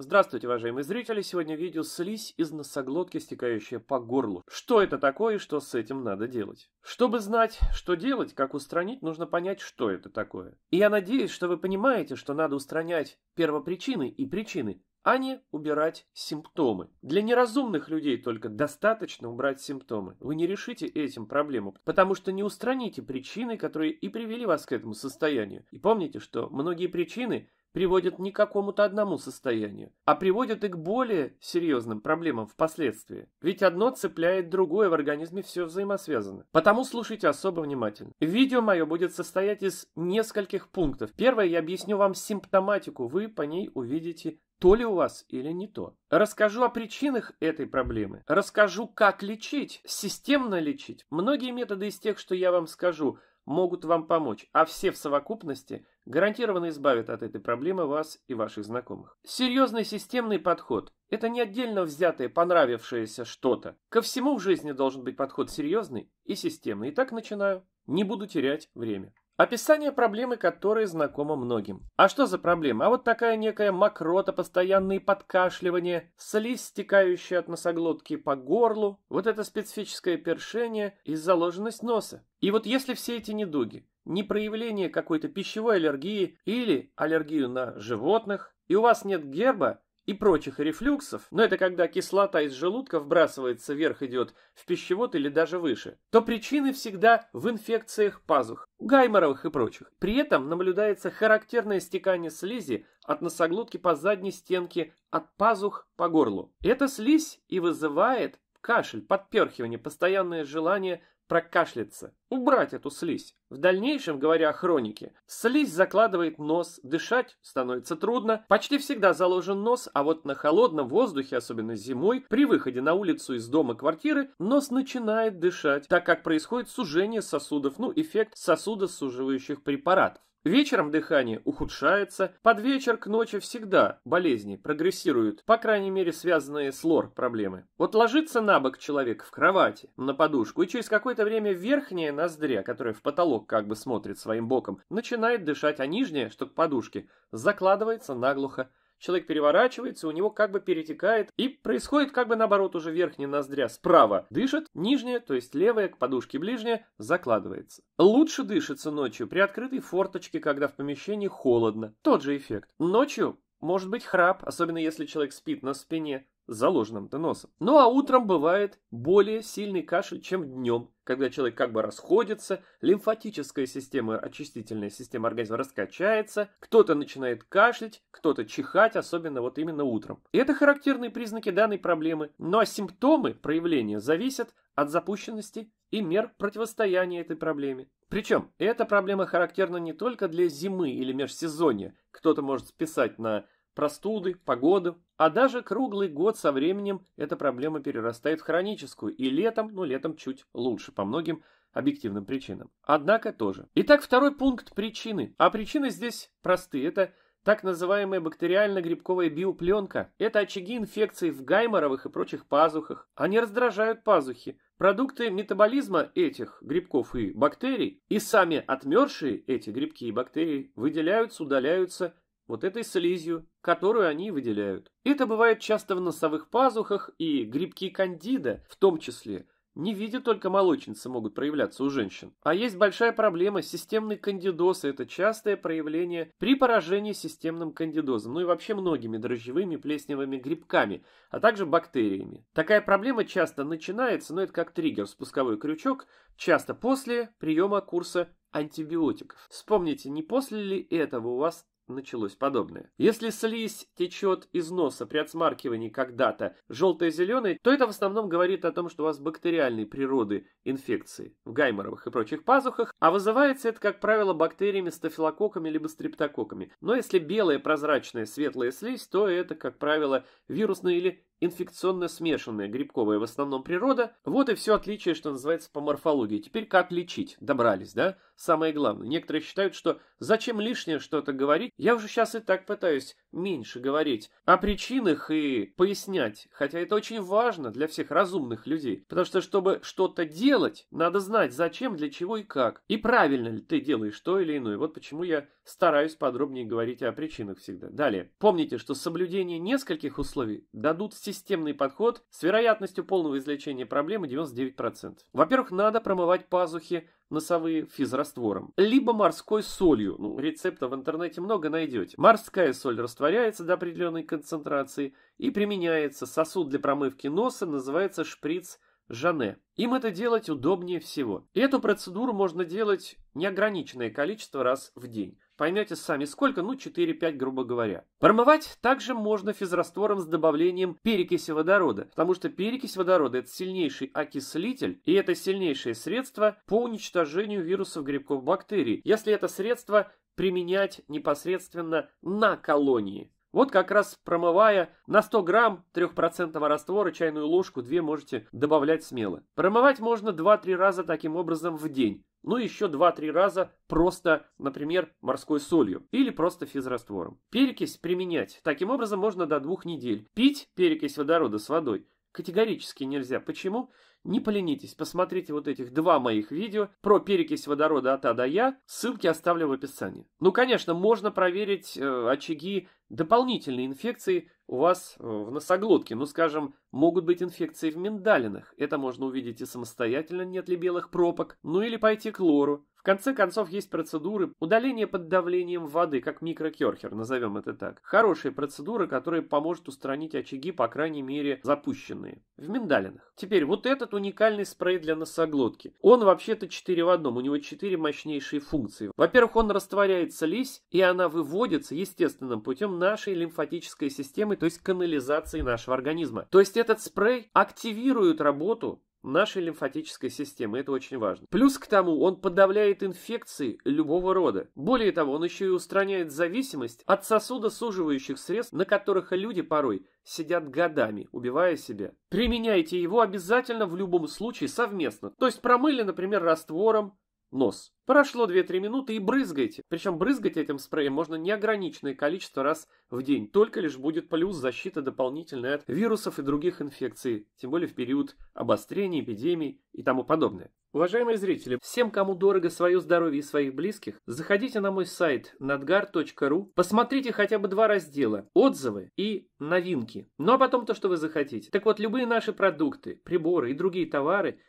Здравствуйте, уважаемые зрители! Сегодня видео слизь из носоглотки, стекающая по горлу. Что это такое и что с этим надо делать? Чтобы знать, что делать, как устранить, нужно понять, что это такое. И я надеюсь, что вы понимаете, что надо устранять первопричины и причины, а не убирать симптомы. Для неразумных людей только достаточно убрать симптомы. Вы не решите этим проблему, потому что не устраните причины, которые и привели вас к этому состоянию. И помните, что многие причины приводят не к какому-то одному состоянию, а приводят и к более серьезным проблемам впоследствии. Ведь одно цепляет другое, в организме все взаимосвязано. Потому слушайте особо внимательно. Видео мое будет состоять из нескольких пунктов. Первое, я объясню вам симптоматику, вы по ней увидите то ли у вас или не то. Расскажу о причинах этой проблемы. Расскажу, как лечить, системно лечить. Многие методы из тех, что я вам скажу, могут вам помочь, а все в совокупности гарантированно избавит от этой проблемы вас и ваших знакомых. Серьезный системный подход – это не отдельно взятое понравившееся что-то. Ко всему в жизни должен быть подход серьезный и системный. Итак, начинаю. Не буду терять время. Описание проблемы, которая знакома многим. А что за проблема? А вот такая некая мокрота, постоянные подкашливания, слизь, стекающая от носоглотки по горлу, вот это специфическое першение и заложенность носа. И вот если все эти недуги не проявление какой-то пищевой аллергии или аллергию на животных, и у вас нет герба и прочих рефлюксов, но это когда кислота из желудка вбрасывается вверх идет в пищевод или даже выше, то причины всегда в инфекциях пазух, гайморовых и прочих. При этом наблюдается характерное стекание слизи от носоглотки по задней стенке от пазух по горлу. Эта слизь и вызывает кашель, подперхивание, постоянное желание прокашляться, убрать эту слизь. В дальнейшем, говоря о хронике, слизь закладывает нос, дышать становится трудно, почти всегда заложен нос, а вот на холодном воздухе, особенно зимой, при выходе на улицу из дома квартиры, нос начинает дышать, так как происходит сужение сосудов, ну, эффект сосудосуживающих препаратов. Вечером дыхание ухудшается, под вечер к ночи всегда болезни прогрессируют, по крайней мере связанные с лор проблемы. Вот ложится на бок человек в кровати, на подушку, и через какое-то время верхняя ноздря, которая в потолок как бы смотрит своим боком, начинает дышать, а нижняя, что к подушке, закладывается наглухо человек переворачивается, у него как бы перетекает, и происходит как бы наоборот уже верхняя ноздря справа дышит, нижняя, то есть левая к подушке ближняя, закладывается. Лучше дышится ночью при открытой форточке, когда в помещении холодно. Тот же эффект. Ночью может быть храп, особенно если человек спит на спине с заложенным доносом. Ну а утром бывает более сильный кашель, чем днем, когда человек как бы расходится, лимфатическая система, очистительная система организма раскачается, кто-то начинает кашлять, кто-то чихать, особенно вот именно утром. И это характерные признаки данной проблемы. Ну а симптомы, проявления зависят от запущенности и мер противостояния этой проблеме. Причем эта проблема характерна не только для зимы или межсезонья, кто-то может списать на простуды, погоду, а даже круглый год со временем эта проблема перерастает в хроническую, и летом, ну летом чуть лучше по многим объективным причинам. Однако тоже. Итак, второй пункт причины. А причины здесь простые. Это так называемая бактериально-грибковая биопленка. Это очаги инфекций в гайморовых и прочих пазухах. Они раздражают пазухи. Продукты метаболизма этих грибков и бактерий и сами отмершие эти грибки и бактерии выделяются, удаляются вот этой слизью которую они выделяют. Это бывает часто в носовых пазухах и грибки кандида в том числе. Не видя только молочницы могут проявляться у женщин. А есть большая проблема – системный кандидоз. Это частое проявление при поражении системным кандидозом, ну и вообще многими дрожжевыми плесневыми грибками, а также бактериями. Такая проблема часто начинается, но это как триггер, спусковой крючок, часто после приема курса антибиотиков. Вспомните, не после ли этого у вас началось подобное. Если слизь течет из носа при отсмаркивании когда-то желтое-зеленой, то это в основном говорит о том, что у вас бактериальной природы инфекции в гайморовых и прочих пазухах, а вызывается это, как правило, бактериями стафилококками либо стрептококками. Но если белая прозрачная светлая слизь, то это, как правило, вирусная или инфекционно смешанная грибковая в основном природа. Вот и все отличие, что называется, по морфологии. Теперь как лечить? Добрались, да? Самое главное. Некоторые считают, что зачем лишнее что-то говорить, я уже сейчас и так пытаюсь меньше говорить о причинах и пояснять, хотя это очень важно для всех разумных людей, потому что чтобы что-то делать, надо знать зачем, для чего и как, и правильно ли ты делаешь то или иное. Вот почему я стараюсь подробнее говорить о причинах всегда. Далее. Помните, что соблюдение нескольких условий дадут системный подход с вероятностью полного излечения проблемы 99%. Во-первых, надо промывать пазухи носовые физраствором, либо морской солью. Ну, рецептов в интернете много найдете. Морская соль растворяется растворяется до определенной концентрации и применяется. Сосуд для промывки носа называется шприц Жане. Им это делать удобнее всего. И эту процедуру можно делать неограниченное количество раз в день. Поймете сами сколько, ну 4-5, грубо говоря. Промывать также можно физраствором с добавлением перекиси водорода, потому что перекись водорода это сильнейший окислитель, и это сильнейшее средство по уничтожению вирусов, грибков, бактерий, если это средство применять непосредственно на колонии. Вот как раз промывая на 100 грамм 3% раствора чайную ложку две можете добавлять смело. Промывать можно 2-3 раза таким образом в день. Ну еще 2-3 раза просто, например, морской солью или просто физраствором. Перекись применять. Таким образом можно до двух недель. Пить перекись водорода с водой Категорически нельзя. Почему? Не поленитесь, посмотрите вот этих два моих видео про перекись водорода от А до Я, ссылки оставлю в описании. Ну, конечно, можно проверить э, очаги дополнительной инфекции у вас э, в носоглотке. Ну, скажем, могут быть инфекции в миндалинах. Это можно увидеть и самостоятельно, нет ли белых пробок. Ну, или пойти к лору. В конце концов, есть процедуры удаления под давлением воды, как микрокерхер, назовем это так. Хорошие процедуры, которые поможет устранить очаги, по крайней мере, запущенные. В миндалинах. Теперь, вот этот уникальный спрей для носоглотки. Он вообще-то 4 в одном, у него 4 мощнейшие функции. Во-первых, он растворяет слизь, и она выводится естественным путем нашей лимфатической системы, то есть канализации нашего организма. То есть этот спрей активирует работу нашей лимфатической системы, это очень важно. Плюс к тому, он подавляет инфекции любого рода. Более того, он еще и устраняет зависимость от сосудосуживающих средств, на которых люди порой сидят годами, убивая себя. Применяйте его обязательно в любом случае совместно. То есть промыли, например, раствором, нос. Прошло 2-3 минуты и брызгайте. Причем брызгать этим спреем можно неограниченное количество раз в день. Только лишь будет плюс защита дополнительная от вирусов и других инфекций, тем более в период обострения, эпидемий и тому подобное. Уважаемые зрители, всем, кому дорого свое здоровье и своих близких, заходите на мой сайт nadgar.ru, посмотрите хотя бы два раздела – отзывы и новинки. Ну а потом то, что вы захотите. Так вот, любые наши продукты, приборы и другие товары –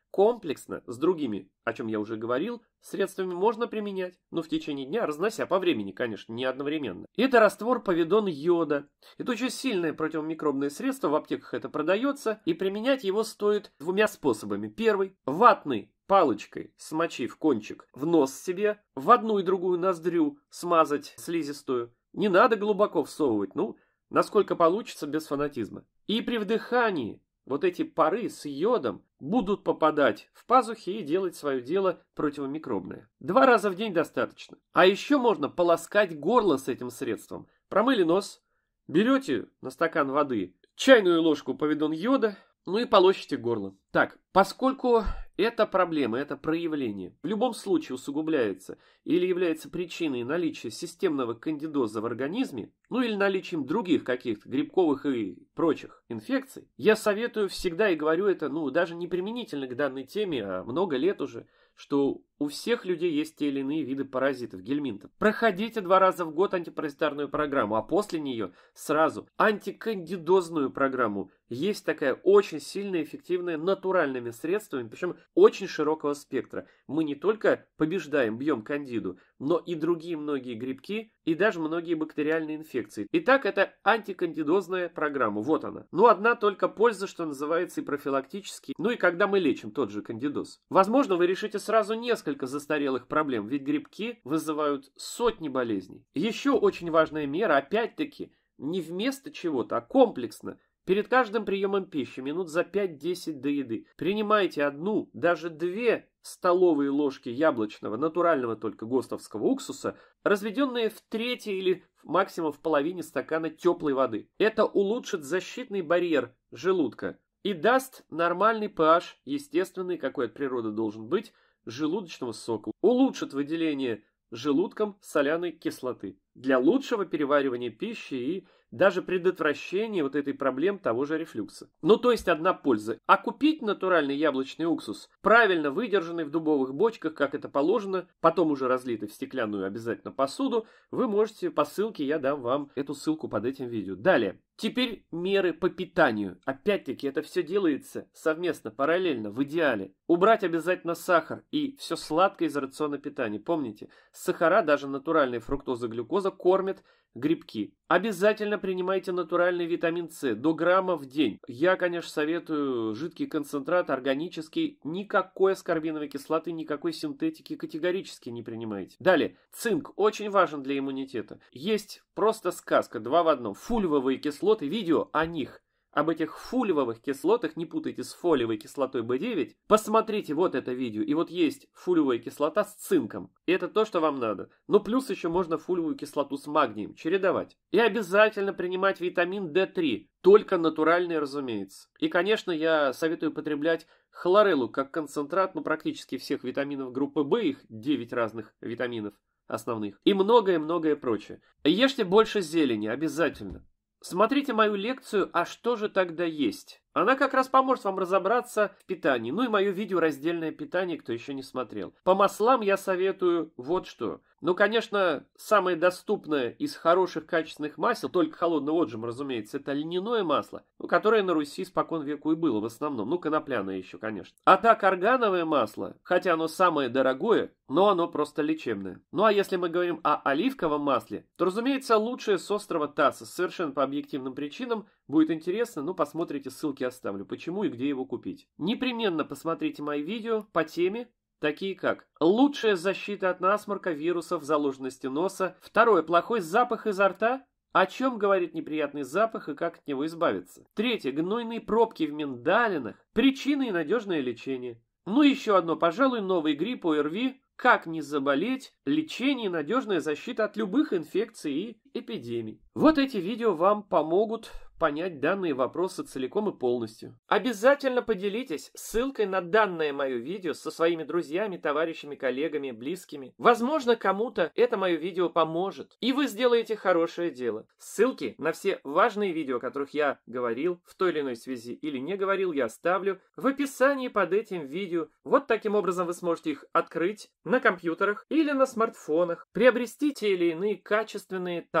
Комплексно, с другими, о чем я уже говорил, средствами можно применять, но ну, в течение дня, разнося по времени, конечно, не одновременно. Это раствор повидон йода. Это очень сильное противомикробное средство, в аптеках это продается, и применять его стоит двумя способами. Первый – ватный палочкой, смочив кончик в нос себе, в одну и другую ноздрю смазать слизистую. Не надо глубоко всовывать, ну, насколько получится без фанатизма. И при вдыхании вот эти пары с йодом будут попадать в пазухи и делать свое дело противомикробное. Два раза в день достаточно. А еще можно полоскать горло с этим средством. Промыли нос, берете на стакан воды чайную ложку повидон йода, ну и полощите горло. Так, поскольку эта проблема, это проявление в любом случае усугубляется или является причиной наличия системного кандидоза в организме, ну или наличием других каких-то грибковых и прочих инфекций, я советую всегда и говорю это, ну, даже не применительно к данной теме, а много лет уже, что у всех людей есть те или иные виды паразитов, гельминтов. Проходите два раза в год антипаразитарную программу, а после нее сразу антикандидозную программу. Есть такая очень сильная, эффективная, на натуральными средствами, причем очень широкого спектра. Мы не только побеждаем, бьем кандиду, но и другие многие грибки и даже многие бактериальные инфекции. Итак, это антикандидозная программа, вот она. Ну, одна только польза, что называется, и профилактически, ну и когда мы лечим тот же кандидоз. Возможно, вы решите сразу несколько застарелых проблем, ведь грибки вызывают сотни болезней. Еще очень важная мера, опять-таки, не вместо чего-то, а комплексно – Перед каждым приемом пищи минут за 5-10 до еды принимайте одну, даже две столовые ложки яблочного, натурального только гостовского уксуса, разведенные в трети или максимум в половине стакана теплой воды. Это улучшит защитный барьер желудка и даст нормальный pH, естественный, какой от природы должен быть, желудочного сока. Улучшит выделение желудком соляной кислоты для лучшего переваривания пищи и даже предотвращение вот этой проблем того же рефлюкса. Ну, то есть одна польза. А купить натуральный яблочный уксус, правильно выдержанный в дубовых бочках, как это положено, потом уже разлитый в стеклянную обязательно посуду, вы можете по ссылке, я дам вам эту ссылку под этим видео. Далее. Теперь меры по питанию. Опять-таки это все делается совместно, параллельно, в идеале. Убрать обязательно сахар и все сладкое из рациона питания. Помните, сахара, даже натуральные фруктоза, глюкоза кормят грибки. Обязательно принимайте натуральный витамин С до грамма в день. Я, конечно, советую жидкий концентрат, органический. Никакой аскорбиновой кислоты, никакой синтетики категорически не принимайте. Далее, цинк очень важен для иммунитета. Есть просто сказка, два в одном. Фульвовые кислоты вот видео о них. Об этих фулевовых кислотах не путайте с фолиевой кислотой B9. Посмотрите вот это видео. И вот есть фулевая кислота с цинком. И это то, что вам надо. Но ну, плюс еще можно фулевую кислоту с магнием чередовать. И обязательно принимать витамин D3. Только натуральный, разумеется. И, конечно, я советую потреблять хлореллу как концентрат, ну, практически всех витаминов группы В, их 9 разных витаминов основных, и многое-многое прочее. Ешьте больше зелени, обязательно. Смотрите мою лекцию «А что же тогда есть?» Она как раз поможет вам разобраться в питании. Ну и мое видео «Раздельное питание», кто еще не смотрел. По маслам я советую вот что. Ну, конечно, самое доступное из хороших качественных масел, только холодного отжима, разумеется, это льняное масло, ну, которое на Руси спокон веку и было в основном. Ну, конопляное еще, конечно. А так, органовое масло, хотя оно самое дорогое, но оно просто лечебное. Ну, а если мы говорим о оливковом масле, то, разумеется, лучшее с острова Тасса, совершенно по объективным причинам, Будет интересно, ну посмотрите, ссылки оставлю, почему и где его купить. Непременно посмотрите мои видео по теме, такие как лучшая защита от насморка, вирусов, заложенности носа, второе, плохой запах изо рта, о чем говорит неприятный запах и как от него избавиться. Третье, гнойные пробки в миндалинах, причины и надежное лечение. Ну еще одно, пожалуй, новый грипп ОРВИ, как не заболеть, лечение и надежная защита от любых инфекций и эпидемий. Вот эти видео вам помогут понять данные вопросы целиком и полностью. Обязательно поделитесь ссылкой на данное мое видео со своими друзьями, товарищами, коллегами, близкими. Возможно, кому-то это мое видео поможет, и вы сделаете хорошее дело. Ссылки на все важные видео, о которых я говорил в той или иной связи или не говорил, я оставлю в описании под этим видео. Вот таким образом вы сможете их открыть на компьютерах или на смартфонах, приобрести те или иные качественные товары,